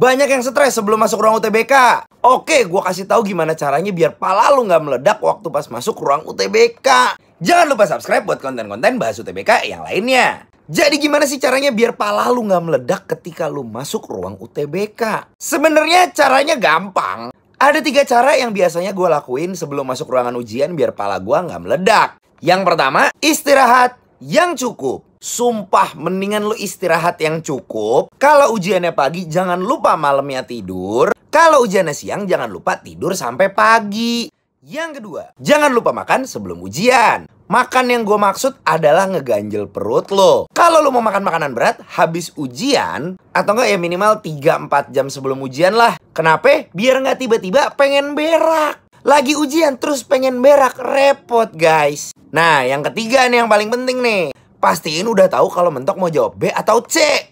Banyak yang stres sebelum masuk ruang UTBK. Oke, gue kasih tahu gimana caranya biar pala lu nggak meledak waktu pas masuk ruang UTBK. Jangan lupa subscribe buat konten-konten bahas UTBK yang lainnya. Jadi gimana sih caranya biar pala lu nggak meledak ketika lu masuk ruang UTBK? Sebenarnya caranya gampang. Ada tiga cara yang biasanya gue lakuin sebelum masuk ruangan ujian biar pala gue nggak meledak. Yang pertama, istirahat yang cukup. Sumpah, mendingan lu istirahat yang cukup. Kalau ujiannya pagi, jangan lupa malamnya tidur. Kalau ujiannya siang, jangan lupa tidur sampai pagi. Yang kedua, jangan lupa makan sebelum ujian. Makan yang gue maksud adalah ngeganjel perut lo. Kalau lo mau makan makanan berat, habis ujian, atau enggak ya minimal 3-4 jam sebelum ujian lah. Kenapa? Biar nggak tiba-tiba pengen berak. Lagi ujian terus pengen berak, repot guys. Nah, yang ketiga nih yang paling penting nih pastiin udah tahu kalau mentok mau jawab B atau C.